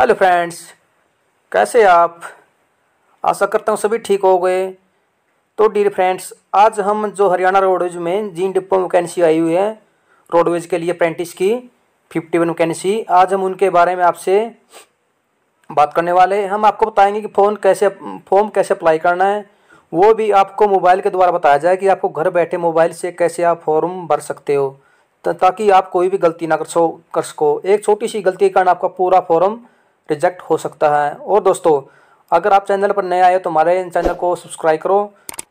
hello friends कैसे आप आशा करता हूँ सभी ठीक हो गए तो डियर फ्रेंड्स आज हम जो हरियाणा रोडवेज में जीन डिपो वैकेंसी आई हुई है रोडवेज के लिए अप्रेंटिस की फिफ्टी वन वैकेंसी आज हम उनके बारे में आपसे बात करने वाले हैं हम आपको बताएंगे कि फ़ोन कैसे फॉर्म कैसे अप्लाई करना है वो भी आपको मोबाइल के द्वारा बताया जाए कि आपको घर बैठे मोबाइल से कैसे आप फॉर्म भर सकते हो ताकि आप कोई भी गलती ना कर सो कर सको एक छोटी सी गलती के कारण आपका पूरा फॉर्म रिजेक्ट हो सकता है और दोस्तों अगर आप चैनल पर नए आए तो हमारे चैनल को सब्सक्राइब करो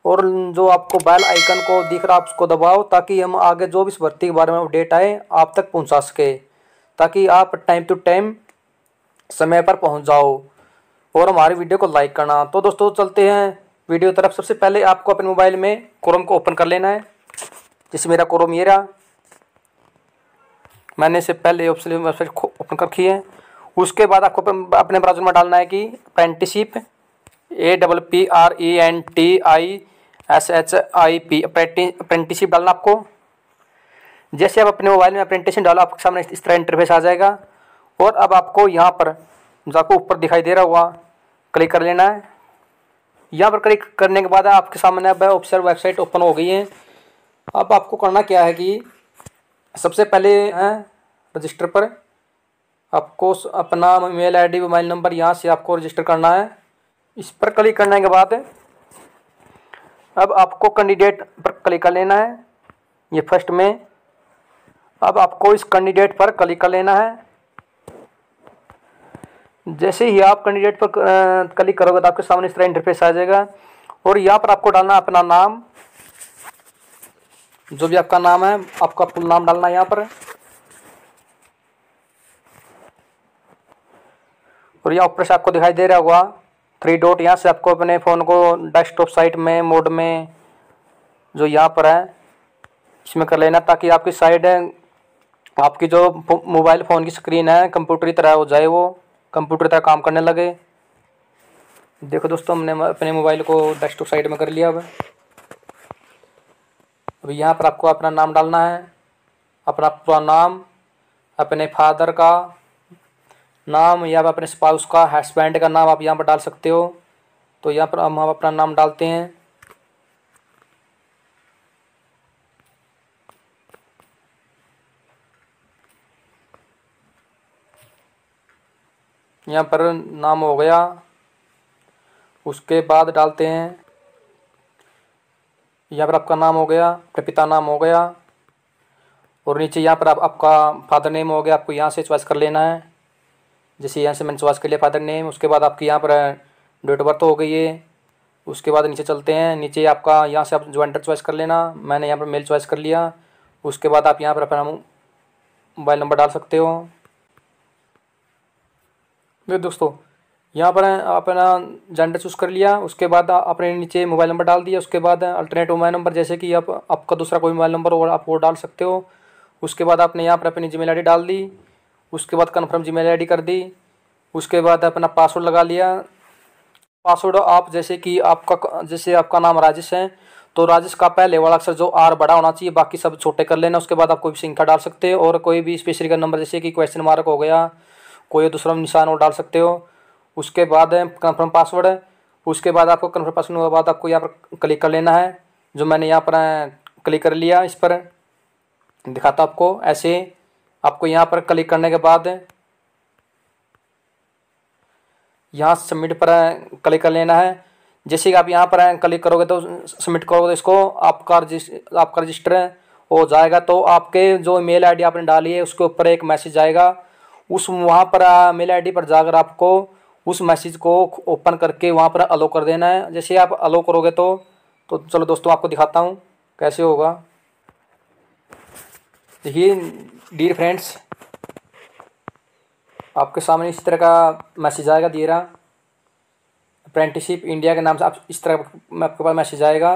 और जो आपको बेल आइकन को दिख रहा है उसको दबाओ ताकि हम आगे जो भी इस भर्ती के बारे में अपडेट आए आप तक पहुंचा सके ताकि आप टाइम टू टाइम समय पर पहुंच जाओ और हमारी वीडियो को लाइक करना तो दोस्तों चलते हैं वीडियो तरफ सबसे पहले आपको अपने मोबाइल में क्रोम को ओपन कर लेना है जैसे मेरा क्रोम ये रहा मैंने इसे पहले वेबसाइट ओपन कर रखी है उसके बाद आपको अपने ब्राउजर में डालना है कि apprenticeship A double P R E N T I S H I P apprenticeship डालना आपको जैसे आप अपने मोबाइल में अप्रेंटिसिप डालो आपके सामने इस तरह इंटरफेस आ जाएगा और अब आपको यहाँ पर जो आपको ऊपर दिखाई दे रहा हुआ क्लिक कर लेना है यहाँ पर क्लिक करने के बाद आपके सामने अब ऑफिसर वेबसाइट ओपन हो गई है अब आपको करना क्या है कि सबसे पहले हैं रजिस्टर पर आपको अपना मेल आईडी मोबाइल नंबर यहाँ से आपको रजिस्टर करना है इस पर क्लिक करने के बाद अब आपको कैंडिडेट पर क्लिक कर लेना है ये फर्स्ट में अब आपको इस कैंडिडेट पर क्लिक कर लेना है जैसे ही आप कैंडिडेट पर क्लिक करोगे तो आपके सामने इस तरह इंटरफेस आ जाएगा और यहाँ पर आपको डालना है अपना नाम जो भी आपका नाम है आपका फुल नाम डालना है यहाँ पर और यह ऊपर से आपको दिखाई दे रहा होगा थ्री डॉट यहाँ से आपको अपने फ़ोन को डेस्कटॉप साइट में मोड में जो यहाँ पर है इसमें कर लेना ताकि आपकी साइड आपकी जो मोबाइल फ़ोन की स्क्रीन है कंप्यूटर की तरह हो जाए वो कंप्यूटर तरह काम करने लगे देखो दोस्तों हमने अपने मोबाइल को डेस्कटॉप साइड में कर लिया अब अब यहाँ पर आपको अपना नाम डालना है अपना पूरा नाम अपने फादर का नाम या अपने स्पाउस का हस्बैंड का नाम आप यहाँ पर डाल सकते हो तो यहाँ पर हम अपना नाम डालते हैं यहाँ पर नाम हो गया उसके बाद डालते हैं यहाँ पर आपका नाम हो गया पिता नाम हो गया और नीचे यहाँ पर आप, आपका फादर नेम हो गया आपको यहाँ से चॉइस कर लेना है जैसे यहाँ से मैंने स्वास्थ्य कर लिया फादर नेम उसके बाद आपकी यहाँ पर डेट ऑफ बर्थ हो गई है उसके बाद नीचे चलते हैं नीचे आपका यहाँ से आप ज्वाइंटर चॉइस कर लेना मैंने यहाँ पर मेल चॉइस कर लिया उसके बाद आप यहाँ पर अपना मोबाइल नंबर डाल सकते हो देखिए तो दोस्तों यहाँ पर अपना जेंडर चूज़ कर लिया उसके बाद आपने नीचे मोबाइल नंबर डाल दिया उसके बाद अल्टरनेट मोबाइल नंबर जैसे कि आप आपका दूसरा कोई मोबाइल नंबर और आप वो डाल सकते हो उसके बाद आपने यहाँ पर अपनी जी मेल डाल दी उसके बाद कन्फर्म जी मेल कर दी उसके बाद अपना पासवर्ड लगा लिया पासवर्ड आप जैसे कि आपका जैसे आपका नाम राजेश है तो राजेश का पहले वाला अक्षर जो आर बड़ा होना चाहिए बाकी सब छोटे कर लेना उसके बाद आप कोई भी संख्या डाल सकते हो और कोई भी स्पेशल का नंबर जैसे कि क्वेश्चन मार्क हो गया कोई दूसरा निशान और डाल सकते हो उसके बाद कन्फर्म पासवर्ड उसके बाद आपको कन्फर्म पासवर्ड के बाद आपको यहाँ पर क्लिक कर लेना है जो मैंने यहाँ पर क्लिक कर लिया इस पर दिखाता आपको ऐसे आपको यहाँ पर क्लिक करने के बाद यहाँ सबमिट पर क्लिक कर लेना है जैसे कि आप यहाँ पर क्लिक करोगे तो सबमिट करोगे तो इसको आपका रजिस्ट आपका रजिस्टर हो जाएगा तो आपके जो मेल आईडी आपने डाली है उसके ऊपर एक मैसेज आएगा उस वहाँ पर मेल आईडी पर जाकर आपको उस मैसेज को ओपन करके वहाँ पर अलो कर देना है जैसे आप अलो करोगे तो तो चलो दोस्तों आपको दिखाता हूँ कैसे होगा देखिए डियर फ्रेंड्स आपके सामने इस तरह का मैसेज आएगा दिए रहा अप्रेंटिसिप इंडिया के नाम से आप इस तरह में आपके पास मैसेज आएगा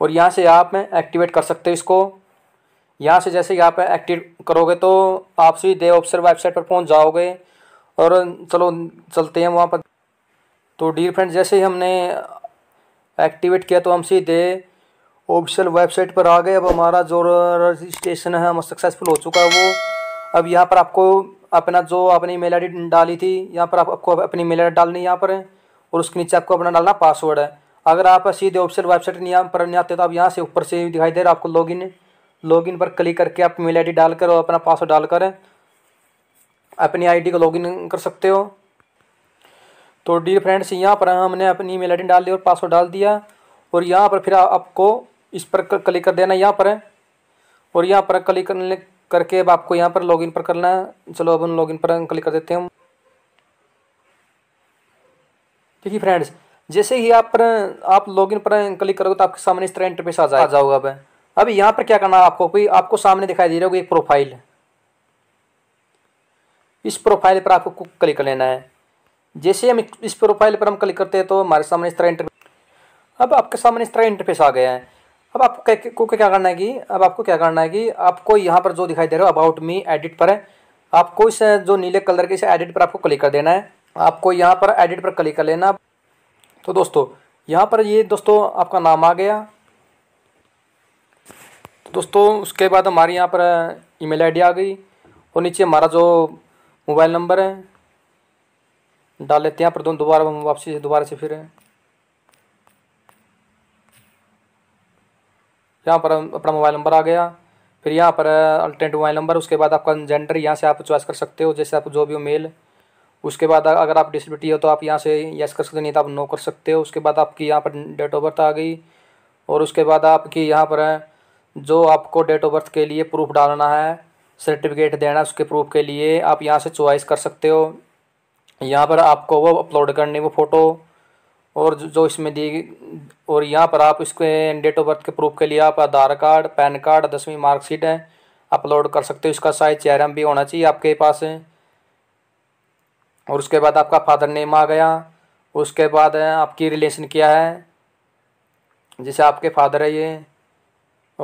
और यहाँ से आप एक्टिवेट कर सकते हो इसको यहाँ से जैसे यहाँ आप एक्टिव करोगे तो आप सभी देव ऑफिसर वेबसाइट पर पहुँच जाओगे और चलो चलते हैं वहाँ पर तो डियर फ्रेंड्स जैसे ही हमने एक्टिवेट किया तो हम दे ऑफिशियल वेबसाइट पर आ गए अब हमारा जो रजिस्ट्रेशन है हम सक्सेसफुल हो चुका है वो अब यहाँ पर आपको अपना जो आपने ईमेल आईडी डाली थी यहाँ पर आप, आपको अपनी ईमेल आईडी डालनी है यहाँ पर और उसके नीचे आपको अपना डालना पासवर्ड है अगर आप सीधे ऑफिशियल वेबसाइट यहाँ पर नहीं आते तो आप यहाँ से ऊपर से दिखाई दे रहा है आपको लॉगिन लॉगिन पर क्लिक करके आप मेल आईडी डालकर और अपना पासवर्ड डालकर अपनी आईडी को लॉगिन कर सकते हो तो डी फ्रेंड्स यहाँ पर हमने अपनी ईमेल आईडी डाल दी और पासवर्ड डाल दिया और यहाँ पर फिर आपको इस पर क्लिक कर देना यहाँ पर है और यहाँ पर क्लिक करने करके अब आपको यहाँ पर लॉगिन पर करना है चलो अब हम लॉगिन पर क्लिक कर देते हैं ठीक है फ्रेंड्स जैसे ही आप पर आप लॉगिन पर क्लिक करोगे तो आपके सामने इस तरह इंटरफेस आ जाए आ जाओगे अब अब यहाँ पर क्या करना है आपको कोई आपको सामने दिखाई दे रहा होगी एक प्रोफाइल इस प्रोफाइल पर आपको क्लिक कर लेना है जैसे हम इस प्रोफाइल पर हम क्लिक करते हैं तो हमारे सामने इस तरह इंटरफेस अब आपके सामने इस तरह इंटरफेस आ गया है अब आपको क्या को क्या करना है कि अब आपको क्या करना है कि आपको यहाँ पर जो दिखाई दे रहा है अबाउट मी एडिट पर है आपको इस जो नीले कलर के इस एडिट पर आपको क्लिक कर देना है आपको यहाँ पर एडिट पर क्लिक कर लेना तो दोस्तों यहाँ पर ये दोस्तों आपका नाम आ गया तो दोस्तों उसके बाद हमारी यहाँ पर ईमेल आईडी आ गई और नीचे हमारा जो मोबाइल नंबर है डाल लेते हैं यहाँ पर दोबारा वापसी से दोबारा से फिर यहाँ पर अपना मोबाइल नंबर आ गया फिर यहाँ पर अल्टरनेट मोबाइल नंबर उसके बाद आपका जेंडर यहाँ से आप चॉइस कर सकते हो जैसे आप जो भी हो मेल उसके बाद अगर आप डिसबिलिटी हो तो आप यहाँ से यस कर सकते हो नहीं तो आप नो कर सकते हो उसके बाद आपकी यहाँ पर डेट ऑफ बर्थ आ गई और उसके बाद आपकी यहाँ पर जो आपको डेट ऑफ बर्थ के लिए प्रूफ डालना है सर्टिफिकेट देना उसके प्रूफ के लिए आप यहाँ से चॉइस कर सकते हो यहाँ पर आपको वो अपलोड करनी वो फ़ोटो और जो इसमें दी और यहाँ पर आप इसके डेट ऑफ बर्थ के प्रूफ के लिए आप आधार कार्ड पैन कार्ड दसवीं मार्कशीट है अपलोड कर सकते हो इसका साइज चेहरा भी होना चाहिए आपके पास और उसके बाद आपका फादर नेम आ गया उसके बाद आपकी रिलेशन क्या है जैसे आपके फादर है ये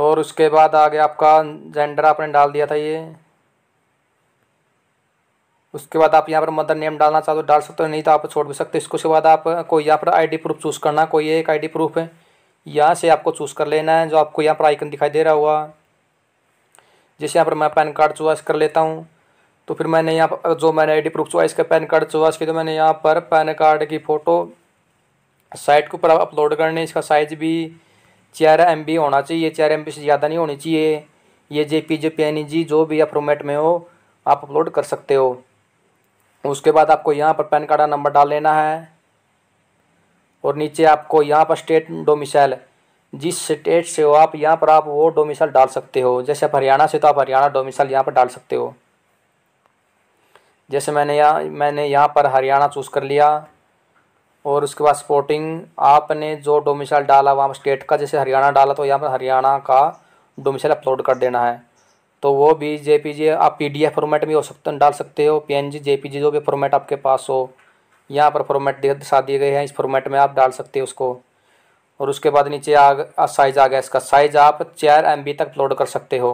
और उसके बाद आ गया आपका जेंडर आपने डाल दिया था ये उसके बाद आप यहाँ पर मदर नेम डालना चाहते हो तो डाल सकते हो नहीं तो आप छोड़ भी सकते हो इसको उसके बाद आप कोई यहाँ पर आईडी प्रूफ चूज़ करना कोई एक आईडी प्रूफ है यहाँ से आपको चूज़ कर लेना है जो आपको यहाँ पर आइकन दिखाई दे रहा हुआ जैसे यहाँ पर मैं पैन कार्ड चॉइस कर लेता हूँ तो फिर मैंने यहाँ पर जो मैंने आई डी प्रूफ चॉइस का पैन कार्ड चॉइस की तो मैंने यहाँ पर पैन कार्ड की फ़ोटो साइट के ऊपर अपलोड करने इसका साइज़ भी चार एम बी होना चाहिए चार एम बी से ज़्यादा नहीं होनी चाहिए ये J P J P N G जो भी या फॉर्मेट में हो आप अपलोड कर सकते हो उसके बाद आपको यहाँ पर पैन कार्ड का नंबर डाल लेना है और नीचे आपको यहाँ पर स्टेट डोमिसाइल जिस स्टेट से हो आप यहाँ पर आप वो डोमिसाइल डाल सकते हो जैसे आप हरियाणा से तो आप हरियाणा डोमिसाइल यहाँ पर डाल सकते हो जैसे मैंने यहाँ मैंने यहाँ पर हरियाणा चूज़ कर लिया और उसके बाद स्पोर्टिंग आपने जो डोमिसाइल डाला वहाँ पर स्टेट का जैसे हरियाणा डाला तो यहाँ पर हरियाणा का डोमिसाइल अपलोड कर देना है तो वो भी जे पी आप पी फॉर्मेट में हो सकते डाल सकते हो पी एन जी जो भी फॉर्मेट आपके पास हो यहाँ पर फॉर्मेट दर्शा दिए गए हैं इस फॉर्मेट में आप डाल सकते हो उसको और उसके बाद नीचे आ साइज़ आ गया इसका साइज़ आप चार एम तक अपलोड कर सकते हो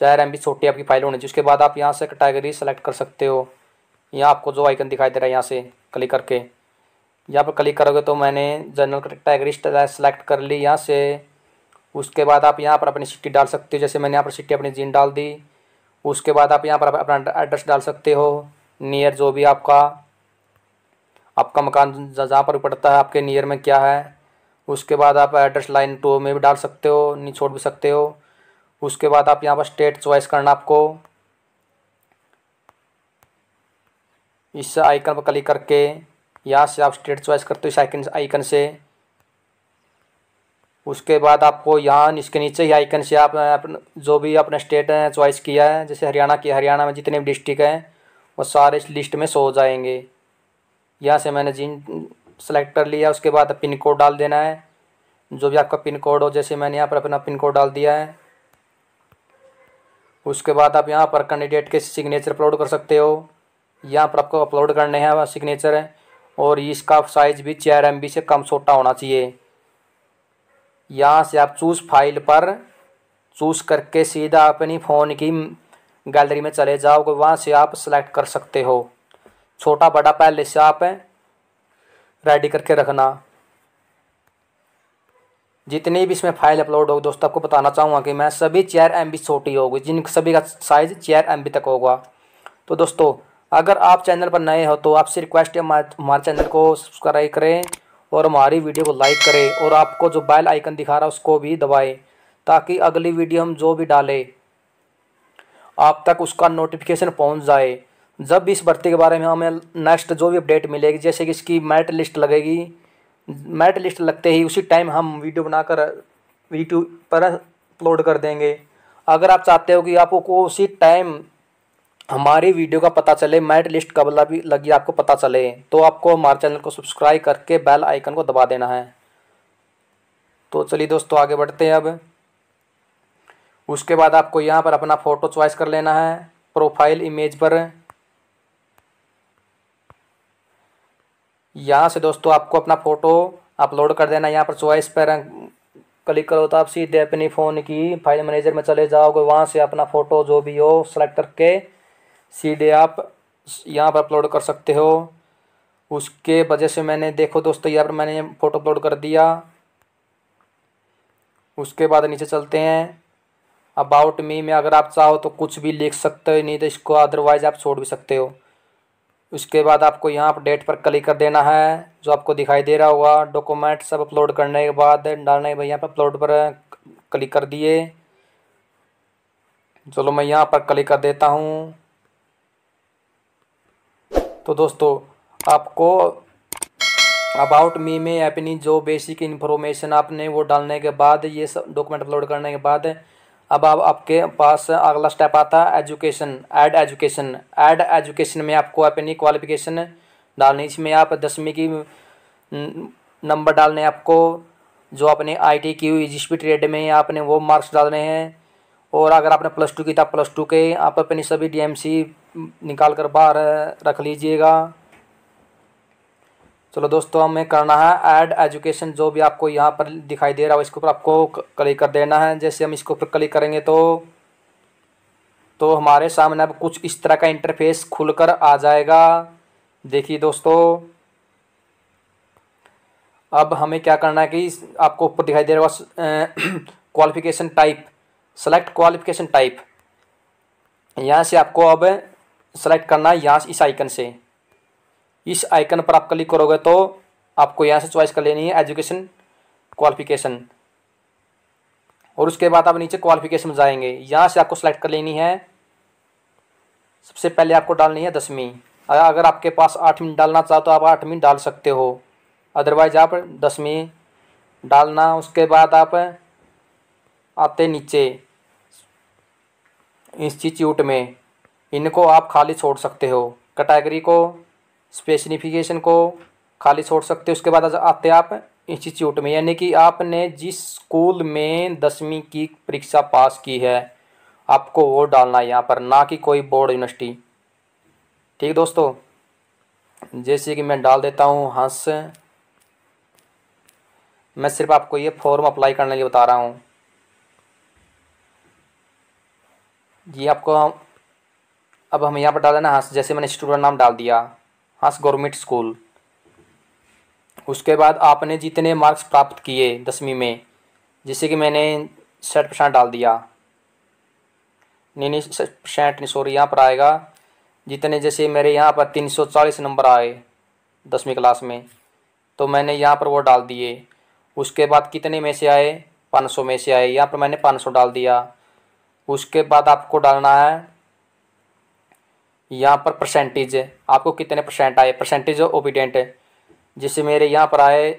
चार एम छोटी आपकी फाइल होनी चाहिए उसके बाद आप यहाँ से कैटेगरी सेलेक्ट कर सकते हो यहाँ आपको जो आइकन दिखाई दे रहा है यहाँ से क्लिक करके यहाँ पर क्लिक करोगे तो मैंने जनरल कैटेगरी सेलेक्ट कर ली यहाँ से उसके बाद आप यहाँ पर अपनी सिटी डाल सकते हो जैसे मैंने यहाँ पर सिटी अपनी जीन डाल दी उसके बाद आप यहाँ पर अपना एड्रेस डाल सकते हो नियर जो भी आपका आपका मकान जहाँ पर पड़ता है आपके नियर में क्या है उसके बाद आप एड्रेस लाइन टू में भी डाल सकते हो नहीं छोड़ भी सकते हो उसके बाद आप यहाँ पर स्टेट चॉइस करना आपको इस आइकन पर क्लिक करके यहाँ से आप स्टेट चॉइस करते हो इस आइकन आइकन से उसके बाद आपको यहाँ इसके नीचे ही आइकन से आप जो भी अपने स्टेट चॉइस किया है जैसे हरियाणा की हरियाणा में जितने भी डिस्ट्रिक्ट हैं वो सारे इस लिस्ट में सो जाएंगे यहाँ से मैंने जिन सेलेक्ट कर लिया उसके बाद पिन कोड डाल देना है जो भी आपका पिन कोड हो जैसे मैंने यहाँ पर अपना पिन कोड डाल दिया है उसके बाद आप यहाँ पर कैंडिडेट के सिग्नेचर अपलोड कर सकते हो यहाँ पर आपको अपलोड करने हैं सिग्नेचर है और इसका साइज़ भी चार एम से कम छोटा होना चाहिए यहाँ से आप चूज़ फाइल पर चूज़ करके सीधा अपनी फ़ोन की गैलरी में चले जाओगे वहाँ से आप सेलेक्ट कर सकते हो छोटा बड़ा पहले से आप रेडी करके रखना जितनी भी इसमें फाइल अपलोड होगी दोस्तों आपको बताना चाहूँगा कि मैं सभी चार एम बी छोटी होगी जिन सभी का साइज़ चार एम बी तक होगा तो दोस्तों अगर आप चैनल पर नए हो तो आपसे रिक्वेस्ट है हमारे चैनल को सब्सक्राइब करें और हमारी वीडियो को लाइक करें और आपको जो बैल आइकन दिखा रहा है उसको भी दबाएं ताकि अगली वीडियो हम जो भी डालें आप तक उसका नोटिफिकेशन पहुंच जाए जब भी इस भर्ती के बारे में हमें नेक्स्ट जो भी अपडेट मिलेगी जैसे कि इसकी मैट लिस्ट लगेगी मैट लिस्ट लगते ही उसी टाइम हम वीडियो बनाकर यूट्यूब पर अपलोड कर देंगे अगर आप चाहते हो कि आपको उसी टाइम हमारी वीडियो का पता चले मैट लिस्ट कब लगी आपको पता चले तो आपको हमारे चैनल को सब्सक्राइब करके बेल आइकन को दबा देना है तो चलिए दोस्तों आगे बढ़ते हैं अब उसके बाद आपको यहाँ पर अपना फ़ोटो च्वाइस कर लेना है प्रोफाइल इमेज पर यहाँ से दोस्तों आपको अपना फ़ोटो अपलोड कर देना यहाँ पर च्वाइस पर क्लिक करो तो आप सीधे अपनी फ़ोन की फाइल मैनेजर में चले जाओगे वहाँ से अपना फ़ोटो जो भी हो सेलेक्ट करके सीधे आप यहाँ पर अपलोड कर सकते हो उसके वजह से मैंने देखो दोस्तों यहाँ पर मैंने फ़ोटो अपलोड कर दिया उसके बाद नीचे चलते हैं अबाउट मी में अगर आप चाहो तो कुछ भी लिख सकते हो नहीं तो इसको अदरवाइज आप छोड़ भी सकते हो उसके बाद आपको यहाँ पर डेट पर क्लिक कर देना है जो आपको दिखाई दे रहा होगा डॉक्यूमेंट सब अपलोड करने के बाद डालने भाई यहाँ पर अपलोड पर क्लिक कर दिए चलो मैं यहाँ पर क्लिक कर देता हूँ तो दोस्तों आपको अबाउट मी में अपनी जो बेसिक इन्फॉर्मेशन आपने वो डालने के बाद ये सब डॉक्यूमेंट अपलोड करने के बाद अब आप आपके पास अगला स्टेप आता है education add education add education में आपको अपनी क्वालिफिकेशन डालनी इसमें आप दसवीं की नंबर डालने आपको जो आपने आई टी हुई जिस भी ट्रेड में आपने वो मार्क्स डालने हैं और अगर आपने प्लस टू की तो प्लस टू के आप अपनी सभी डी एम सी निकाल कर बाहर रख लीजिएगा चलो दोस्तों हमें करना है ऐड एजुकेशन जो भी आपको यहाँ पर दिखाई दे रहा है इसके ऊपर आपको क्लिक कर देना है जैसे हम इसके ऊपर क्लिक करेंगे तो तो हमारे सामने अब कुछ इस तरह का इंटरफेस खुलकर आ जाएगा देखिए दोस्तों अब हमें क्या करना है कि आपको ऊपर दिखाई दे रहा qualification type select qualification type यहाँ से आपको अब सेलेक्ट करना है यहाँ से इस आइकन से इस आइकन पर आप क्लिक करोगे तो आपको यहाँ से चॉइस कर लेनी है एजुकेशन क्वालिफिकेशन और उसके बाद आप नीचे क्वालिफिकेशन जाएंगे यहाँ से आपको सेलेक्ट कर लेनी है सबसे पहले आपको डालनी है दसवीं अगर आपके पास आठवीं डालना चाहो तो आप आठवीं डाल सकते हो अदरवाइज आप दसवीं डालना उसके बाद आप आते नीचे इंस्टीट्यूट में इनको आप खाली छोड़ सकते हो कैटेगरी को स्पेसिफिकेशन को खाली छोड़ सकते हो उसके बाद आते आप इंस्टीट्यूट में यानी कि आपने जिस स्कूल में दसवीं की परीक्षा पास की है आपको वो डालना है यहाँ पर ना कि कोई बोर्ड यूनिवर्सिटी ठीक दोस्तों जैसे कि मैं डाल देता हूँ हंस हाँ मैं सिर्फ आपको ये फॉर्म अप्लाई करने के लिए बता रहा हूँ ये आपको अब हम यहाँ पर डाल ना हंस जैसे मैंने स्टूडेंट नाम डाल दिया हंस गवर्नमेंट स्कूल उसके बाद आपने जितने मार्क्स प्राप्त किए दसवीं में जैसे कि मैंने साठ परसेंट डाल दिया नहीं नहीं परसेंट नहीं सॉरी यहाँ पर आएगा जितने जैसे मेरे यहाँ पर तीन सौ चालीस नंबर आए दसवीं क्लास में तो मैंने यहाँ पर वो डाल दिए उसके बाद कितने में से आए पाँच सौ में से आए यहाँ पर मैंने पाँच सौ डाल दिया उसके बाद आपको डालना है यहाँ पर परसेंटेज है आपको कितने परसेंट आए परसेंटेज ओबीडेंट जिससे है मेरे यहाँ पर आए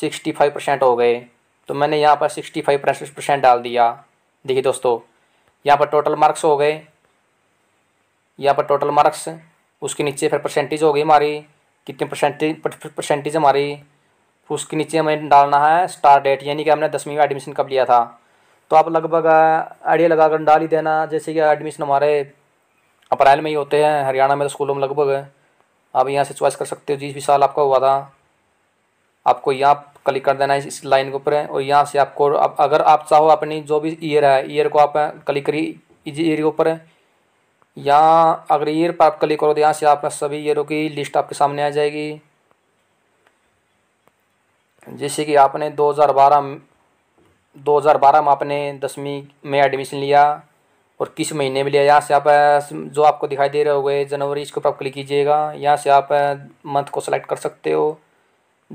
सिक्सटी फाइव परसेंट हो गए तो मैंने यहाँ पर सिक्सटी फाइव परसेंट डाल दिया देखिए दोस्तों यहाँ पर टोटल मार्क्स हो गए यहाँ पर टोटल मार्क्स उसके नीचे फिर परसेंटेज हो गई हमारी कितने परसेंटेज परसेंटेज हमारी उसके नीचे हमें डालना है स्टार डेट यानी कि हमने दसवीं में एडमिशन कब लिया था तो आप लगभग आइडिया लगा कर डाल ही देना जैसे कि एडमिशन हमारे अप्रैल में ही होते हैं हरियाणा में तो स्कूलों में लगभग आप यहाँ से चॉइस कर सकते हो जिस भी साल आपका हुआ था आपको यहाँ क्लिक कर देना है इस लाइन के ऊपर और यहाँ से आपको आप अगर आप चाहो अपनी जो भी ईयर है ईयर को आप क्लिक करिए ईयर के ऊपर यहाँ अगर ईयर पर आप क्लिक करो तो यहाँ से आप सभी ईयरों की लिस्ट आपके सामने आ जाएगी जैसे कि आपने 2012 2012 में आपने दसवीं में एडमिशन लिया और किस महीने में लिया यहाँ से आप जो आपको दिखाई दे रहे हो गए जनवरी इसके ऊपर आप क्लिक कीजिएगा यहाँ से आप मंथ को सेलेक्ट कर सकते हो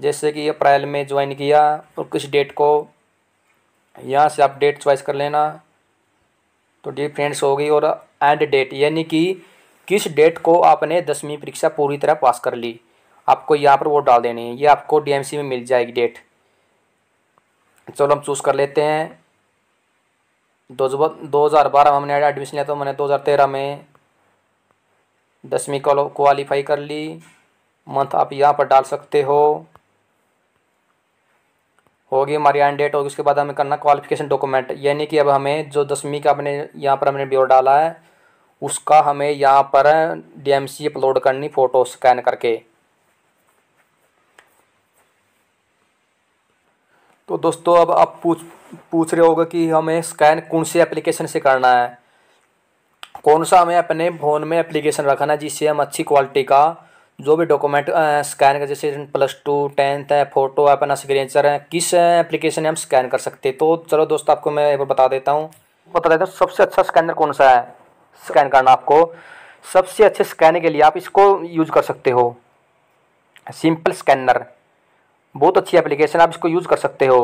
जैसे कि अप्रैल में ज्वाइन किया और किस डेट को यहाँ से आप डेट च्वाइस कर लेना तो डी फ्रेंड्स हो गई और एंड डेट यानी कि किस डेट को आपने दसवीं परीक्षा पूरी तरह पास कर ली आपको यहाँ पर वो डाल देनी है ये आपको डीएमसी में मिल जाएगी डेट चलो हम चूज़ कर लेते हैं दो हज़ार बारह में हमने एडमिशन लिया तो मैंने दो हज़ार तेरह में दसवीं क्वालिफाई कर ली मंथ आप यहाँ पर डाल सकते हो होगी हमारी एंड डेट होगी उसके बाद हमें करना क्वालिफिकेशन डॉक्यूमेंट यानी कि अब हमें जो दसवीं का अपने यहाँ पर हमने ब्योर डाला है उसका हमें यहाँ पर डीएमसी अपलोड करनी फ़ोटो स्कैन करके तो दोस्तों अब आप पूछ पूछ रहे होगा कि हमें स्कैन कौन से एप्लीकेशन से करना है कौन सा हमें अपने फ़ोन में एप्लीकेशन रखना है जिससे हम अच्छी क्वालिटी का जो भी डॉक्यूमेंट स्कैन कर जैसे प्लस टू टेंथ है फ़ोटो है अपना सिग्नेचर है किस एप्लीकेशन हम स्कैन कर सकते हैं तो चलो दोस्तों आपको मैं एक बार बता देता हूँ बता देता हूँ सबसे अच्छा स्कैनर कौन सा है स्कैन करना आपको सबसे अच्छे स्कैन के लिए आप इसको यूज कर सकते हो सिंपल स्कैनर बहुत अच्छी एप्लीकेशन आप इसको यूज़ कर सकते हो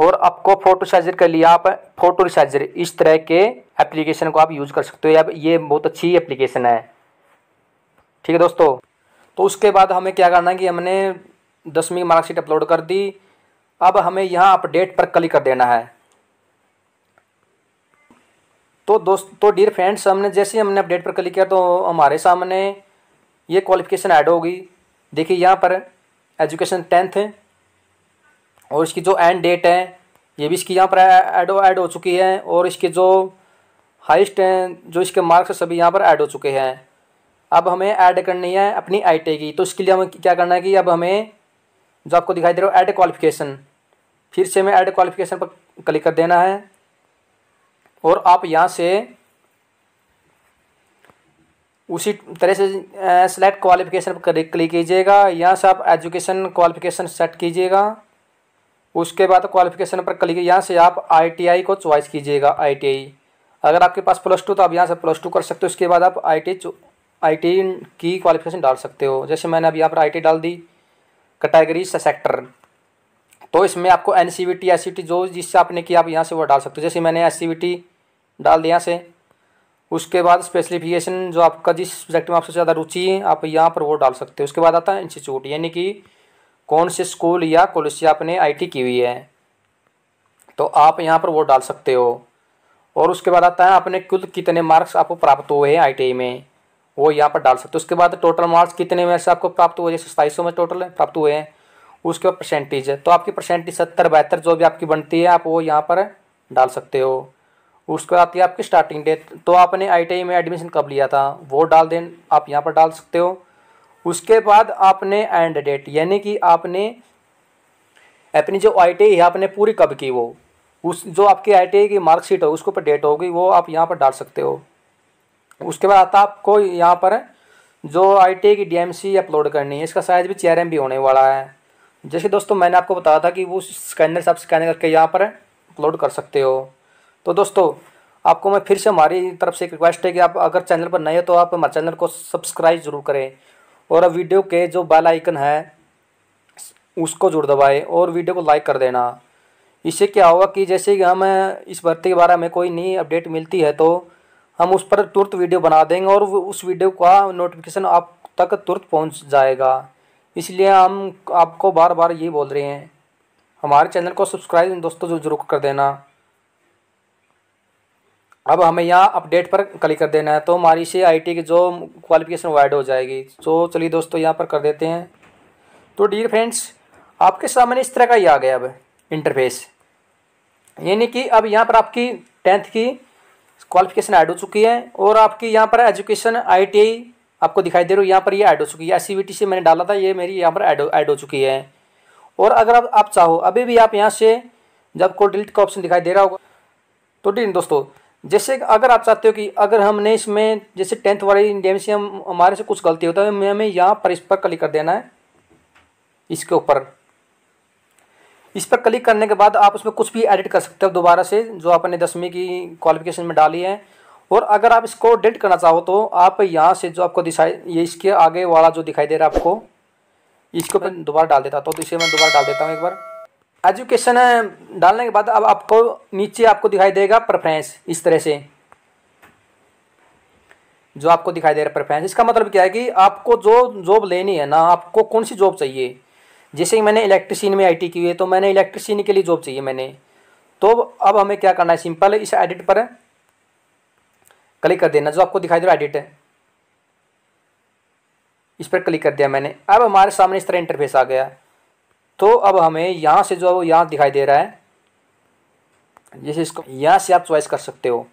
और आपको फोटो साइजर के लिए आप फोटो रिसाइजर इस तरह के एप्लीकेशन को आप यूज़ कर सकते हो या ये बहुत अच्छी एप्लीकेशन है ठीक है दोस्तों तो उसके बाद हमें क्या करना है कि हमने दसवीं मार्कशीट अपलोड कर दी अब हमें यहाँ अपडेट पर क्लिक कर देना है तो दोस्त तो डियर फ्रेंड्स हमने जैसे ही हमने अपडेट पर क्लिक किया तो हमारे सामने ये क्वालिफिकेशन ऐड होगी देखिए यहाँ पर एजुकेशन टेंथ और इसकी जो एंड डेट है ये भी इसकी यहाँ पर ऐड ऐड हो चुकी है और इसके जो हाइस्ट हैं जो इसके मार्क्स सभी यहाँ पर ऐड हो चुके हैं अब हमें ऐड करनी है अपनी आई e की तो इसके लिए हमें क्या करना है कि अब हमें जो आपको दिखाई दे रहा है ऐड क्वालिफिकेशन फिर से हमें ऐड क्वालिफिकेशन पर क्लिक कर देना है और आप यहाँ से उसी तरह से सेलेक्ट क्वालिफिकेशन पर क्लिक कीजिएगा यहाँ से आप एजुकेशन क्वालिफिकेशन सेट कीजिएगा उसके बाद क्वालिफिकेशन पर क्लिक यहाँ से आप आईटीआई को चॉइस कीजिएगा आईटीआई अगर आपके पास प्लस टू तो आप यहाँ से प्लस टू कर सकते हो उसके बाद आप आई टी आई टी की क्वालिफिकेशन डाल सकते हो जैसे मैंने अभी यहाँ पर आई टी डाल दी कैटेगरी से सेक्टर तो इसमें आपको N C T S C T जो जिससे आपने किया आप यहाँ से वो डाल सकते हो जैसे मैंने एस सी टी डाल दिया यहाँ से उसके बाद स्पेसिफिकेशन जो आपका जिस सब्जेक्ट में आपसे ज़्यादा रुचि है आप यहाँ पर वो डाल सकते हो उसके बाद आता है इंस्टीट्यूट यानी कि कौन से स्कूल या कॉलेज से आपने आई की हुई है तो आप यहाँ पर वो डाल सकते हो और उसके बाद आता है आपने कुल कितने मार्क्स आपको प्राप्त हुए हैं आई में वो यहाँ पर डाल सकते हो उसके बाद टोटल मार्क्स कितने में से आपको प्राप्त हुए जैसे सताईस में टोटल प्राप्त हुए हैं उसके बाद परसेंटेज है तो आपकी परसेंटेज सत्तर बहत्तर जो भी आपकी बनती है आप वो यहाँ पर डाल सकते हो उसके आती है आपकी स्टार्टिंग डेट तो आपने आई में एडमिशन कब लिया था वो डाल दें आप यहाँ पर डाल सकते हो उसके बाद आपने एंड डेट यानी कि आपने अपनी जो आई टी है आपने पूरी कब की वो उस जो आपकी आई टी की मार्कशीट हो उसके ऊपर डेट होगी वो आप यहाँ पर डाल सकते हो उसके बाद आता आपको यहाँ पर जो आई टी की डी अपलोड करनी है इसका साइज़ भी चार एम होने वाला है जैसे दोस्तों मैंने आपको बताया था कि वो स्कैनर से आप स्कैन करके यहाँ पर अपलोड कर सकते हो तो दोस्तों आपको मैं फिर से हमारी तरफ से एक रिक्वेस्ट है कि आप अगर चैनल पर नए हो तो आप हमारे चैनल को सब्सक्राइब जरूर करें और अब वीडियो के जो बेल आइकन है उसको जरूर दबाएं और वीडियो को लाइक कर देना इससे क्या होगा कि जैसे कि हम इस भर्ती के बारे में कोई नई अपडेट मिलती है तो हम उस पर तुरंत वीडियो बना देंगे और उस वीडियो का नोटिफिकेशन आप तक तुरंत पहुँच जाएगा इसलिए हम आपको बार बार ये बोल रहे हैं हमारे चैनल को सब्सक्राइब दोस्तों जरूर कर देना अब हमें यहाँ अपडेट पर क्लिक कर देना है तो हमारी से आईटी की जो क्वालिफिकेशन वाइड हो जाएगी तो चलिए दोस्तों यहाँ पर कर देते हैं तो डियर फ्रेंड्स आपके सामने इस तरह का ही आ गया अब इंटरफेस यानी कि अब यहाँ पर आपकी टेंथ की क्वालिफिकेशन ऐड हो चुकी है और आपकी यहाँ पर एजुकेशन आई आपको दिखाई दे रही है यहाँ पर ये ऐड हो चुकी है एस e से मैंने डाला था ये मेरी यहाँ पर ऐड ऐड हो चुकी है और अगर आप आप चाहो अभी भी आप यहाँ से जब को डिलीट का ऑप्शन दिखाई दे रहा होगा तो डी दोस्तों जैसे अगर आप चाहते हो कि अगर हमने इसमें जैसे टेंथ वाले इंडिया से हम हमारे से कुछ गलती होता है हमें हमें यहाँ पर इस पर क्लिक कर देना है इसके ऊपर इस पर क्लिक करने के बाद आप उसमें कुछ भी एडिट कर सकते हो दोबारा से जो आपने दसवीं की क्वालिफिकेशन में डाली है और अगर आप इसको एडिट करना चाहो तो आप यहाँ से जो आपको दिखाई ये इसके आगे वाला जो दिखाई दे रहा है आपको इसके ऊपर दोबारा डाल देता तो इसे मैं दोबारा डाल देता हूँ एक बार एजुकेशन डालने के बाद अब आपको नीचे आपको दिखाई देगा प्रेफरेंस इस तरह से जो आपको दिखाई दे रहा है प्रेफरेंस इसका मतलब क्या है कि आपको जो जॉब लेनी है ना आपको कौन सी जॉब चाहिए जैसे कि मैंने इलेक्ट्रिशियन में आईटी की है तो मैंने इलेक्ट्रिशियन के लिए जॉब चाहिए मैंने तो अब हमें क्या करना है सिंपल इस एडिट पर क्लिक कर देना जो आपको दिखाई दे रहा एडिट है इस पर क्लिक कर दिया मैंने अब हमारे सामने इस तरह इंटरफेस आ गया तो अब हमें यहाँ से जो है वो यहाँ दिखाई दे रहा है जैसे इसको यहाँ से आप चॉइस कर सकते हो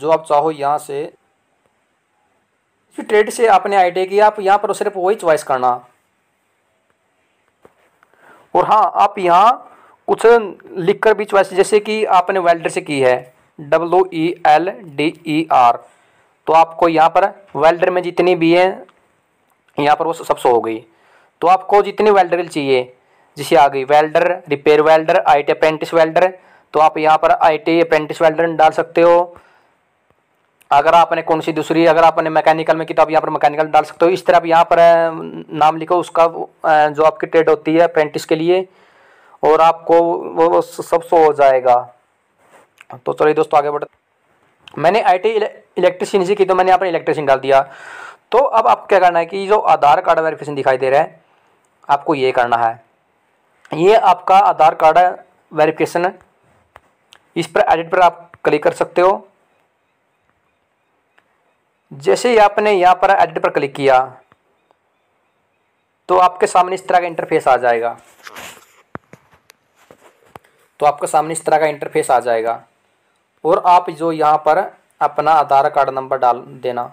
जो आप चाहो यहाँ से ट्रेड से आपने आइडिया किया आप यहाँ पर तो सिर्फ वही चॉइस करना और हाँ आप यहाँ कुछ लिखकर भी चॉइस जैसे कि आपने वेल्डर से की है W E L D E R तो आपको यहाँ पर वेल्डर में जितनी भी है यहाँ पर वो सब सो हो गई तो आपको जितनी वेल्डर चाहिए जिसे आ गई welder repair welder I T apprentice welder तो आप यहाँ पर आई टी अप्रेंटिस वेल्डर डाल सकते हो अगर आपने कौन सी दूसरी अगर आपने मैकेनिकल में की तो आप यहाँ पर मैकेनिकल डाल सकते हो इस तरह आप यहाँ पर नाम लिखो उसका जो आपकी ट्रेड होती है अप्रेंटिस के लिए और आपको वो सब सो हो जाएगा तो चलिए दोस्तों आगे बढ़ते मैंने आई टी इलेक्ट्रिशियन से की तो मैंने यहाँ पर इलेक्ट्रिशियन डाल दिया तो अब आप क्या करना है कि जो आधार कार्ड वेरिफिकेशन दिखाई दे रहा है आपको ये करना है ये आपका आधार कार्ड वेरिफिकेशन है इस पर एडिट पर आप क्लिक कर सकते हो जैसे ही आपने यहाँ पर एडिट पर क्लिक किया तो आपके सामने इस तरह का इंटरफेस आ जाएगा तो आपके सामने इस तरह का इंटरफेस आ जाएगा और आप जो यहाँ पर अपना आधार कार्ड नंबर डाल देना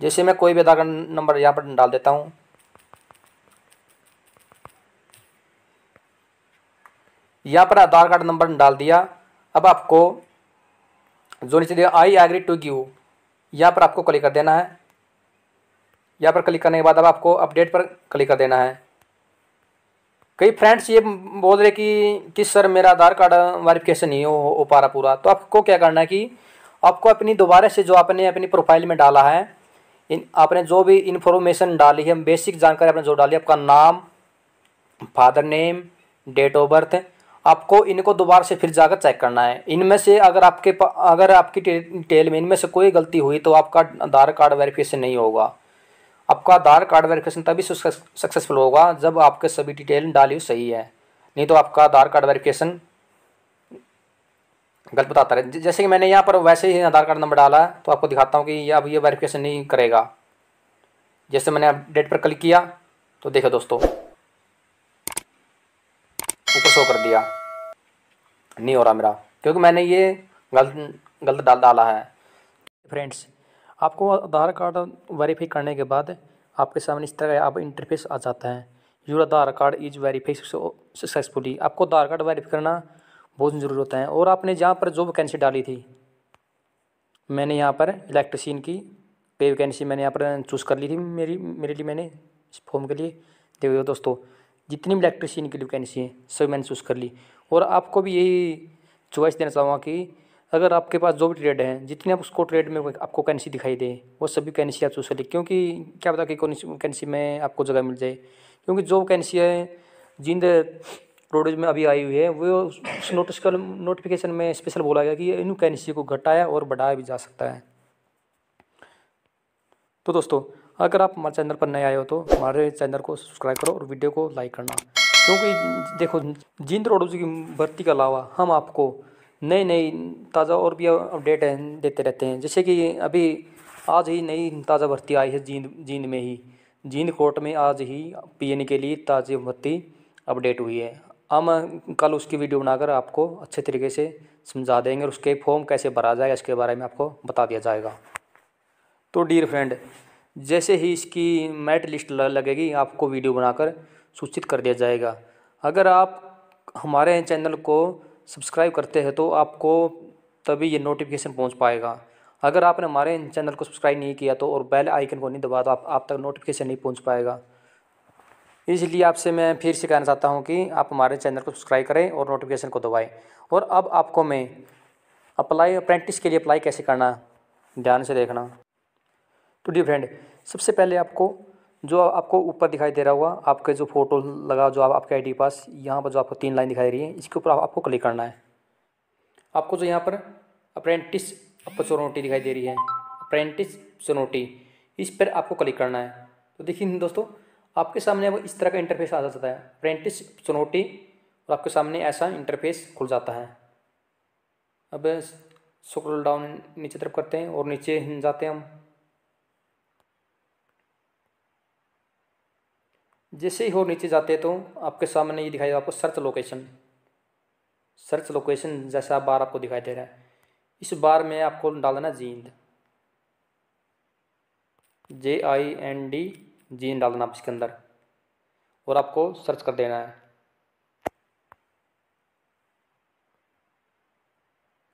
जैसे मैं कोई भी आधार कार्ड नंबर यहाँ पर डाल देता हूँ यहाँ पर आधार कार्ड नंबर डाल दिया अब आपको जो नीचे दिया आई एग्री टू गिव यहाँ पर आपको क्लिक कर देना है यहाँ पर क्लिक करने के बाद अब आपको अपडेट पर क्लिक कर देना है कई फ्रेंड्स ये बोल रहे कि कि सर मेरा आधार कार्ड वेरिफिकेशन नहीं हो, हो पा रहा पूरा तो आपको क्या करना है कि आपको अपनी दोबारा से जो आपने अपनी प्रोफाइल में डाला है इन आपने जो भी इन्फॉर्मेशन डाली है बेसिक जानकारी आपने जो डाली आपका नाम father name date of birth आपको इनको दोबारा से फिर जाकर चेक करना है इनमें से अगर आपके अगर आपकी डिटेल में इनमें से कोई गलती हुई तो आपका आधार कार्ड वेरिफिकेशन नहीं होगा आपका आधार कार्ड वेरिफिकेशन तभी सक्सेसफुल होगा जब आपके सभी डिटेल डाली सही है नहीं तो आपका आधार कार्ड वेरिफिकेशन गलत बताता रहे जैसे कि मैंने यहाँ पर वैसे ही आधार कार्ड नंबर डाला है तो आपको दिखाता हूँ कि अब ये वेरिफिकेशन नहीं करेगा जैसे मैंने अपडेट पर क्लिक किया तो देखो दोस्तों ऊपर शो कर दिया नहीं हो रहा मेरा क्योंकि मैंने ये गलत गलत डाल डाला है फ्रेंड्स आपको आधार कार्ड वेरीफाई करने के बाद आपके सामने इस तरह का आप इंटरफेस आ जाता है your Aadhaar card is verify successfully आपको आधार कार्ड वेरीफाई करना बहुत ज़रूरी होता है और आपने जहाँ पर जो वैकेंसी डाली थी मैंने यहाँ पर इलेक्ट्रिशियन की पे वैकेंसी मैंने यहाँ पर चूज़ कर ली थी मेरी मेरे लिए मैंने इस फॉर्म के लिए देखो दोस्तों जितनी भी इलेक्ट्रिशियन की वैकेंसी है सभी मैंने चूज़ कर ली और आपको भी यही चॉइस देना चाहूँगा कि अगर आपके पास जो भी ट्रेड है जितने आप उसको ट्रेड में आपको कैंसी दिखाई दे वो सभी कैंसी आप चूज कर क्योंकि क्या पता कि कौन कैंसी में आपको जगह मिल जाए क्योंकि जो कैंसी है जिंद प्रोड्यूस में अभी आई हुई है वो उस नोटिस नोटिफिकेशन में स्पेशल बोला गया कि इन कैंसी को घटाया और बढ़ाया भी जा सकता है तो दोस्तों अगर आप हमारे चैनल पर नए आए हो तो हमारे चैनल को सब्सक्राइब करो और वीडियो को लाइक करना क्योंकि देखो जिंद रोडोजी की भर्ती के अलावा हम आपको नई नई ताज़ा और भी अपडेट देते रहते हैं जैसे कि अभी आज ही नई ताज़ा भर्ती आई है जींद जींद में ही जींद कोर्ट में आज ही पीएन के लिए ताज़ी भर्ती अपडेट हुई है हम कल उसकी वीडियो बनाकर आपको अच्छे तरीके से समझा देंगे और उसके फॉर्म कैसे भरा जाएगा इसके बारे में आपको बता दिया जाएगा तो डियर फ्रेंड जैसे ही इसकी मैट लिस्ट लगेगी आपको वीडियो बनाकर सूचित कर दिया जाएगा अगर आप हमारे चैनल को सब्सक्राइब करते हैं तो आपको तभी ये नोटिफिकेशन पहुंच पाएगा अगर आपने हमारे चैनल को सब्सक्राइब नहीं किया तो और बेल आइकन को नहीं दबा तो आप, आप तक नोटिफिकेशन नहीं पहुंच पाएगा इसलिए आपसे मैं फिर से कहना चाहता हूँ कि आप हमारे चैनल को सब्सक्राइब करें और नोटिफिकेशन को दबाएँ और अब आपको मैं अप्लाई अप्रेंटिस के लिए अप्लाई कैसे करना ध्यान से देखना तो डी फ्रेंड सबसे पहले आपको जो आपको ऊपर दिखाई दे रहा होगा आपके जो फ़ोटो लगा जो आप, आपके आईडी पास यहाँ पर जो आपको तीन लाइन दिखाई दे रही है इसके ऊपर आप, आपको क्लिक करना है आपको जो यहाँ पर अप्रेंटिस अपचोरनोटी दिखाई दे रही है अप्रेंटिस चुनौटी इस पर आपको क्लिक करना है तो देखिए दोस्तों आपके सामने अब इस तरह का इंटरफेस आ जाता है अप्रेंटिस चुनौटी और आपके सामने ऐसा इंटरफेस खुल जाता है अब स्क्रोल डाउन नीचे तरफ करते हैं और नीचे जाते हैं हम जैसे ही हो नीचे जाते तो आपके सामने ये दिखाई देगा आपको सर्च लोकेशन सर्च लोकेशन जैसा बार आपको दिखाई दे रहा है इस बार में आपको डालना Jind J I N D जीन डालना आप इसके अंदर और आपको सर्च कर देना है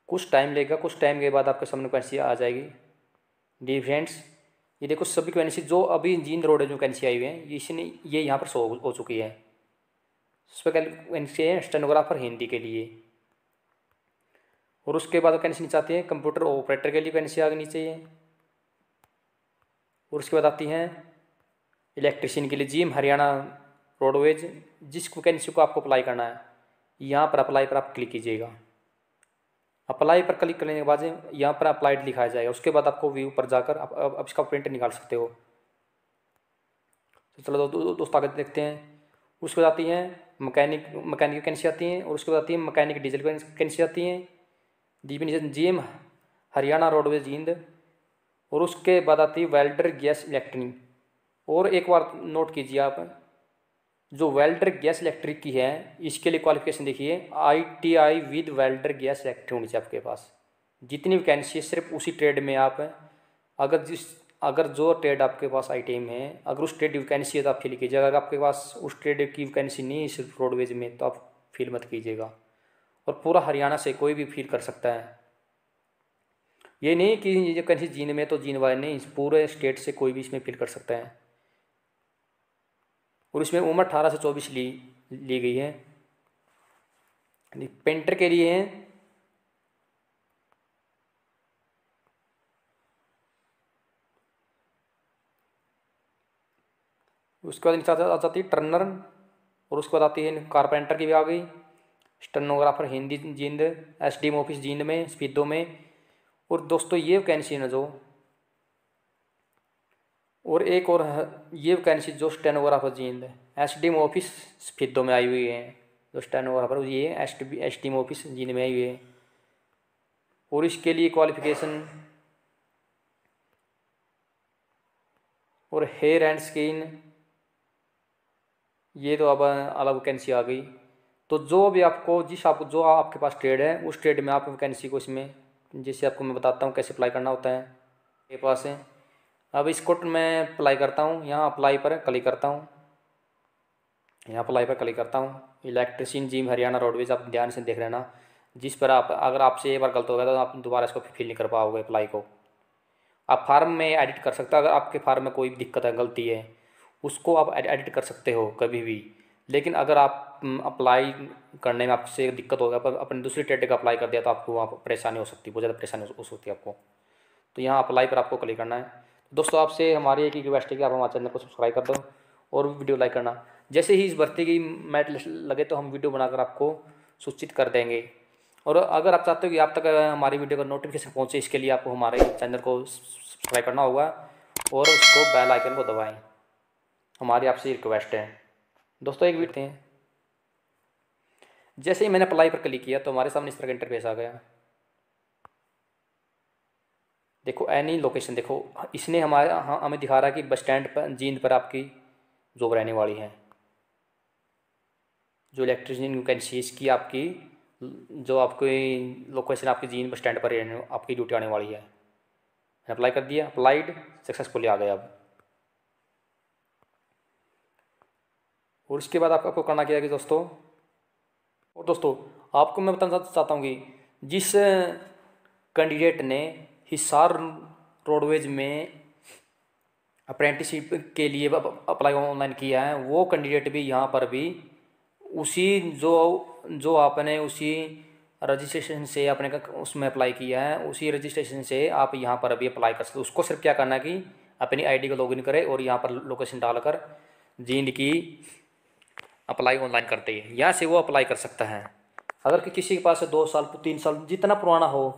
कुछ टाइम लेगा कुछ टाइम के बाद आपके सामने कैसी आ जाएगी फ्रेंड्स ये देखो सभी वैकेंसी जो अभी इंजीन रोड है जो वैकेंसी आई हुई है इसने ये यहाँ पर शो हो चुकी है उस पर वैकेंसी है स्टेनोग्राफर हिंदी के लिए और उसके बाद वैकेंसी नीचे आती है कंप्यूटर ऑपरेटर के लिए वैकेंसी आगे नीचे है और उसके बाद आती हैं इलेक्ट्रिशियन के लिए जीम हरियाणा रोडवेज जिस वैकेंसी को आपको अप्लाई करना है यहाँ पर अप्लाई पर आप क्लिक कीजिएगा अप्लाई पर क्लिक करने के बाद यहाँ पर अप्लाइड लिखाया जाएगा उसके बाद आपको व्यू पर जाकर आप, इसका प्रिंट निकाल सकते हो तो चलो दोस्तों दो, दो, आगे देखते हैं उसके बाद आती हैं मकैनिक मकैनिक कैंसी आती हैं और उसके बाद आती है मकैनिक डीजल कैंसी आती हैं P G M Haryana roadways Jind और उसके बाद आती है वेल्डर गैस इलेक्ट्रिक और एक बार नोट कीजिए आप जो वेल्डर गैस इलेक्ट्रिक की है इसके लिए क्वालिफिकेशन देखिए I T I with welder gas electric होनी चाहिए आपके पास जितनी वैकेंसी है सिर्फ उसी ट्रेड में आप अगर जिस अगर जो ट्रेड आपके पास आई टी में है अगर उस ट्रेड की वैकेंसी है तो आप फिल कीजिएगा अगर आपके पास उस ट्रेड की वैकेंसी नहीं है सिर्फ रोडवेज में तो आप फिल मत कीजिएगा और पूरा हरियाणा से कोई भी फिल कर सकता है ये नहीं कि कहीं जीन में तो जीन वाले नहीं पूरे स्टेट से कोई भी इसमें फिल कर सकता है और इसमें उम्र अठारह से चौबीस ली ली गई है पेंटर के लिए है उसके बाद नीचे आ जाती है टर्नर और उसके बाद आती है कारपेंटर की भी आ गई stenographer Hindi Jind SDM office Jind में स्पीदों में और दोस्तों ये वैकेंसी है जो और एक और ये वैकेंसी जो स्टेनोग्राफर जींद है एस डी एम ऑफिस फिद्दों में आई हुई है जो स्टेनोग्राफर ये S D S D M office Jind में आई हुई है और इसके लिए क्वालिफिकेशन और हेयर एंड स्किन ये तो अब अलग वैकेंसी आ गई तो जो भी आपको जिस आप जो आपके पास ट्रेड है उस ट्रेड में आप वैकेंसी को इसमें जैसे आपको मैं बताता हूँ कैसे अप्लाई करना होता है मेरे पास है अब इस मैं में अप्लाई करता हूँ यहाँ अप्लाई पर क्लिक करता हूँ यहाँ अप्लाई पर क्लिक करता हूँ इलेक्ट्रिशियन जिम हरियाणा रोडवेज आप ध्यान से देख लेना जिस पर आप अगर आपसे एक बार गलत हो गया तो आप दोबारा इसको फिल नहीं कर पाओगे अप्लाई को आप फार्म में एडिट कर सकते हो अगर आपके फार्म में कोई भी दिक्कत है गलती है उसको आप एडिट कर सकते हो कभी भी लेकिन अगर आप अप्लाई करने में आपसे दिक्कत होगा पर अपने दूसरी टेट का अप्लाई कर दिया तो आपको वहाँ परेशानी हो सकती है बहुत ज़्यादा परेशानी हो सकती है आपको तो यहाँ अप्लाई पर आपको क्लिक करना है दोस्तों आपसे हमारी एक ही रिक्वेस्ट है कि आप हमारे चैनल को सब्सक्राइब कर दो और वीडियो लाइक करना जैसे ही इस भर्ती की मैट लगे तो हम वीडियो बनाकर आपको सूचित कर देंगे और अगर आप चाहते हो कि आप तक हमारी वीडियो का नोटिफिकेशन पहुंचे इसके लिए आपको हमारे चैनल को सब्सक्राइब करना होगा और उसको बेल आइकन को दबाएं हमारी आपसे रिक्वेस्ट है दोस्तों एक वीडियो हैं जैसे ही मैंने अप्लाई पर क्लिक किया तो हमारे सामने इस तरह का इंटरफेस आ गया देखो एनी लोकेशन देखो इसने हमारा हाँ हमें दिखा रहा है कि बस स्टैंड पर जींद पर आपकी जॉब रहने वाली है जो इलेक्ट्रिशियन वैकेंसीज की आपकी जो आपकी लोकेशन आपकी जींद बस स्टैंड पर आपकी ड्यूटी आने वाली है अप्लाई कर दिया अप्लाइड सक्सेसफुली आ गया अब और इसके बाद आपको करना क्या है कि दोस्तों और दोस्तों आपको मैं बताना चाहता हूँ कि जिस कैंडिडेट ने हिसार रोडवेज में अप्रेंटिसशिप के लिए अप्लाई ऑनलाइन किया है वो कैंडिडेट भी यहाँ पर भी उसी जो जो आपने उसी रजिस्ट्रेशन से आपने उसमें अप्लाई किया है उसी रजिस्ट्रेशन से आप यहाँ पर भी अप्लाई कर सकते उसको सिर्फ क्या करना है कि अपनी आईडी को लॉगिन करें और यहाँ पर लोकेशन डालकर जींद की अप्लाई ऑनलाइन करते हैं यहाँ से वो अप्लाई कर सकता है अगर कि किसी के पास दो साल तीन साल जितना पुराना हो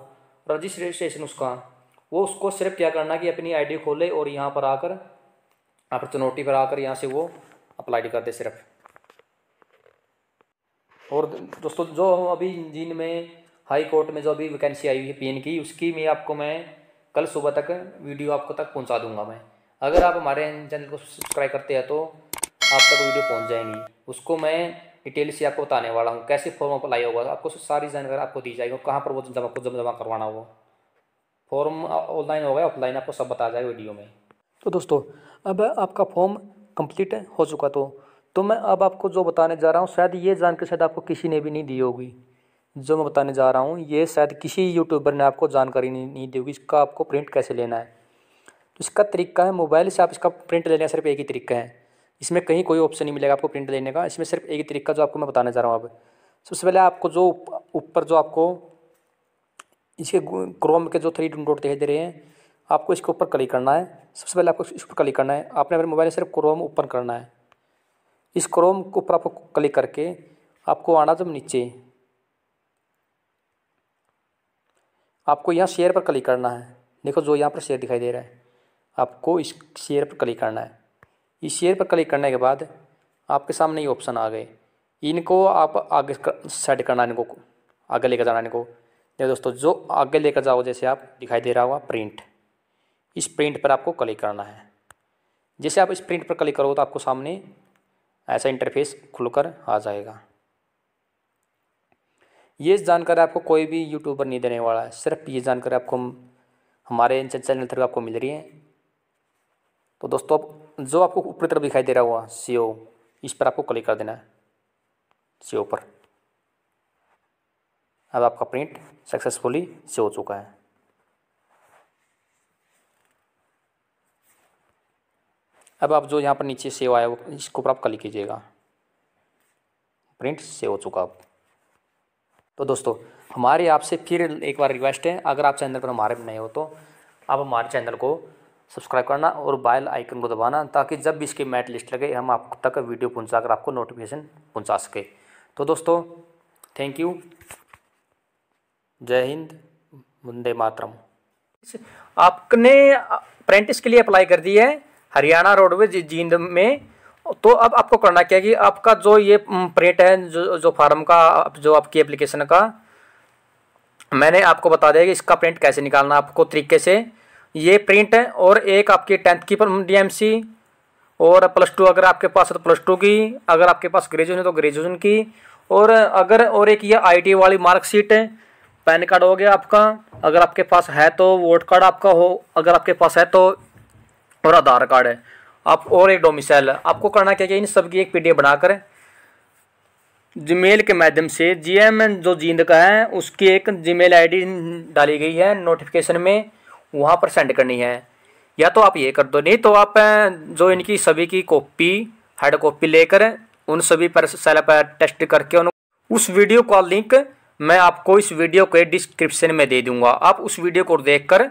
रजिस्ट्रेशन उसका वो उसको सिर्फ क्या करना कि अपनी आईडी खोले और यहाँ पर आकर अपॉर्चुनिटी पर आकर यहाँ से वो अप्लाई कर दे सिर्फ और दोस्तों जो अभी जिन में हाई कोर्ट में जो अभी वैकेंसी आई हुई है पीएन की उसकी मैं आपको मैं कल सुबह तक वीडियो आपको तक पहुंचा दूंगा मैं अगर आप हमारे चैनल को सब्सक्राइब करते हैं तो आप तक वीडियो पहुंच जाएंगी उसको मैं डिटेल से आपको बताने वाला हूँ कैसे फॉर्म अप्लाई होगा आपको सारी जानकारी आपको दी जाएगी कहाँ पर वो जमा आपको जमा जमा करवाना हो फॉर्म ऑनलाइन होगा ऑफलाइन आपको सब बता जाएगा वीडियो में तो दोस्तों अब आपका फॉर्म कंप्लीट हो चुका तो तो मैं अब आपको जो बताने जा रहा हूँ शायद ये जानकारी शायद आपको किसी ने भी नहीं दी होगी जो मैं बताने जा रहा हूँ ये शायद किसी यूट्यूबर ने आपको जानकारी नहीं, नहीं दी होगी इसका आपको प्रिंट कैसे लेना है तो इसका तरीका है मोबाइल से आप इसका प्रिंट लेना सिर्फ एक ही तरीका है इसमें कहीं कोई ऑप्शन नहीं मिलेगा आपको प्रिंट लेने का इसमें सिर्फ एक ही तरीका जो आपको मैं बताने जा रहा हूँ अब सबसे पहले आपको जो ऊपर जो आपको इसके क्रोम के जो थ्री डोट दिखाई दे रहे हैं आपको इसके ऊपर क्लिक करना है सबसे पहले आपको इस पर क्लिक करना है आपने अपने मोबाइल सिर्फ क्रोम ओपन करना है इस क्रोम के ऊपर आपको क्लिक करके आपको आना जब तो नीचे आपको यहाँ शेयर पर क्लिक करना है देखो जो यहाँ पर शेयर दिखाई दे रहा है आपको इस शेयर पर क्लिक करना है इस शेयर पर क्लिक करने के बाद आपके सामने ये ऑप्शन आ गए इनको आप आगे कर, सेट करना इनको आगे लेकर जाना इनको देखो दोस्तों जो आगे लेकर जाओ जैसे आप दिखाई दे रहा होगा प्रिंट इस प्रिंट पर आपको क्लिक करना है जैसे आप इस प्रिंट पर क्लिक करोगे तो आपको सामने ऐसा इंटरफेस खुलकर आ जाएगा ये जानकारी आपको कोई भी यूट्यूबर नहीं देने वाला है सिर्फ ये जानकारी आपको हमारे चैनल थ्रू आपको मिल रही है तो दोस्तों आप जो आपको ऊपर तरफ दिखाई दे रहा हुआ सी ओ इस पर आपको क्लिक कर देना है सी ओ पर अब आपका प्रिंट सक्सेसफुली सी हो चुका है अब आप जो यहाँ पर नीचे सेव आया इसको ऊपर आप क्लिक कीजिएगा प्रिंट सेव हो चुका अब तो दोस्तों हमारी आपसे फिर एक बार रिक्वेस्ट है अगर आप चैनल पर हमारे नए हो तो आप हमारे चैनल को सब्सक्राइब करना और बैल आइकन को दबाना ताकि जब भी इसकी मैट लिस्ट लगे हम आप तक वीडियो पहुँचा कर आपको नोटिफिकेशन पहुँचा सके तो दोस्तों थैंक यू जय हिंद वंदे मातरम आपने अप्रेंटिस के लिए अप्लाई कर दी है हरियाणा रोडवेज जींद में तो अब आपको करना क्या है कि आपका जो ये प्रिंट है जो जो फार्म का जो आपकी एप्लीकेशन का मैंने आपको बता दिया कि इसका प्रिंट कैसे निकालना आपको तरीके से ये प्रिंट है और एक आपकी टेंथ की डीएमसी और प्लस टू अगर आपके पास है तो प्लस टू की अगर आपके पास ग्रेजुएशन है तो ग्रेजुएशन की और अगर और एक ये आईटी वाली मार्कशीट है पैन कार्ड हो गया आपका अगर आपके पास है तो वोट कार्ड आपका हो अगर आपके पास है तो और आधार कार्ड है आप और एक डोमिसाइल आपको करना क्या क्या इन सब की एक पी बनाकर जीमेल के माध्यम से जीएम जो जींद का है उसकी एक जीमेल आईडी डाली गई है नोटिफिकेशन में वहाँ पर सेंड करनी है या तो आप ये कर दो नहीं तो आप जो इनकी सभी की कॉपी हार्ड कॉपी लेकर उन सभी पर सेल पर टेस्ट करके उन उस वीडियो का लिंक मैं आपको इस वीडियो के डिस्क्रिप्शन में दे दूंगा आप उस वीडियो को देखकर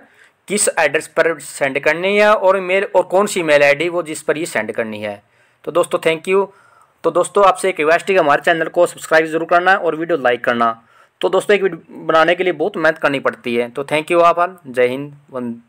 किस एड्रेस पर सेंड करनी है और मेल और कौन सी मेल आईडी वो जिस पर ये सेंड करनी है तो दोस्तों थैंक यू तो दोस्तों आपसे एक रिक्वेस्ट है हमारे चैनल को सब्सक्राइब जरूर करना और वीडियो लाइक करना तो दोस्तों एक वीडियो बनाने के लिए बहुत मेहनत करनी पड़ती है तो थैंक यू आप जय हिंद वंद